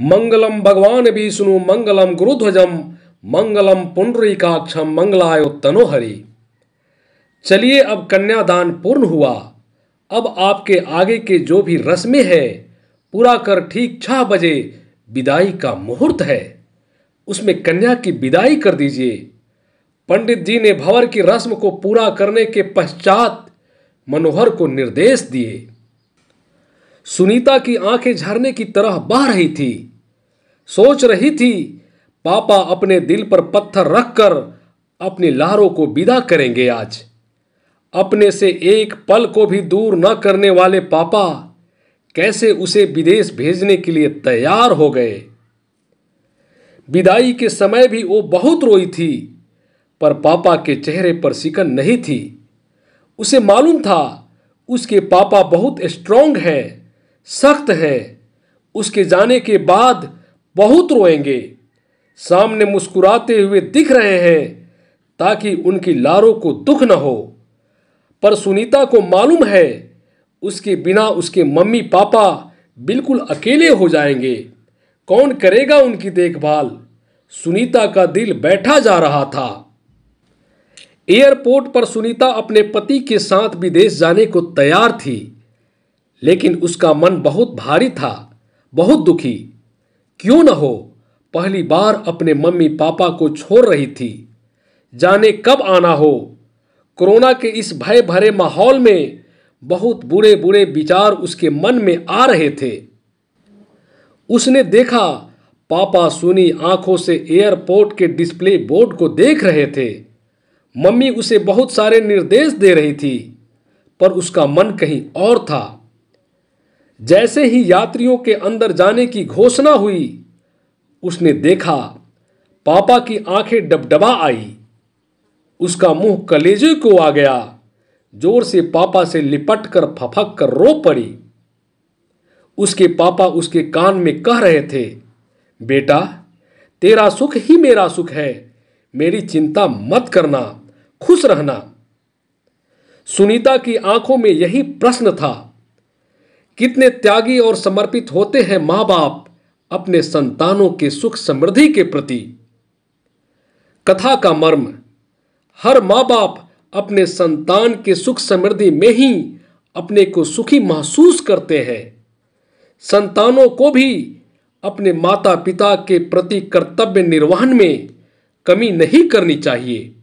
मंगलम भगवान विष्णु मंगलम गुरुध्वजम मंगलम पुनरिकाक्षम मंगलायो तनोहरि चलिए अब कन्यादान पूर्ण हुआ अब आपके आगे के जो भी रस्में हैं पूरा कर ठीक छह बजे विदाई का मुहूर्त है उसमें कन्या की विदाई कर दीजिए पंडित जी ने भंवर की रस्म को पूरा करने के पश्चात मनोहर को निर्देश दिए सुनीता की आंखें झरने की तरह बह रही थी सोच रही थी पापा अपने दिल पर पत्थर रखकर अपनी लहरों को विदा करेंगे आज अपने से एक पल को भी दूर न करने वाले पापा कैसे उसे विदेश भेजने के लिए तैयार हो गए विदाई के समय भी वो बहुत रोई थी पर पापा के चेहरे पर सिकन नहीं थी उसे मालूम था उसके पापा बहुत स्ट्रांग हैं सख्त है उसके जाने के बाद बहुत रोएंगे सामने मुस्कुराते हुए दिख रहे हैं ताकि उनकी लारों को दुख न हो पर सुनीता को मालूम है उसके बिना उसके मम्मी पापा बिल्कुल अकेले हो जाएंगे कौन करेगा उनकी देखभाल सुनीता का दिल बैठा जा रहा था एयरपोर्ट पर सुनीता अपने पति के साथ विदेश जाने को तैयार थी लेकिन उसका मन बहुत भारी था बहुत दुखी क्यों न हो पहली बार अपने मम्मी पापा को छोड़ रही थी जाने कब आना हो कोरोना के इस भय भरे माहौल में बहुत बुरे बुरे विचार उसके मन में आ रहे थे उसने देखा पापा सुनी आंखों से एयरपोर्ट के डिस्प्ले बोर्ड को देख रहे थे मम्मी उसे बहुत सारे निर्देश दे रही थी पर उसका मन कहीं और था जैसे ही यात्रियों के अंदर जाने की घोषणा हुई उसने देखा पापा की आंखें डबडबा आई उसका मुंह कलेजे को आ गया जोर से पापा से लिपट कर फफक कर रो पड़ी उसके पापा उसके कान में कह रहे थे बेटा तेरा सुख ही मेरा सुख है मेरी चिंता मत करना खुश रहना सुनीता की आंखों में यही प्रश्न था कितने त्यागी और समर्पित होते हैं माँ बाप अपने संतानों के सुख समृद्धि के प्रति कथा का मर्म हर माँ बाप अपने संतान के सुख समृद्धि में ही अपने को सुखी महसूस करते हैं संतानों को भी अपने माता पिता के प्रति कर्तव्य निर्वहन में कमी नहीं करनी चाहिए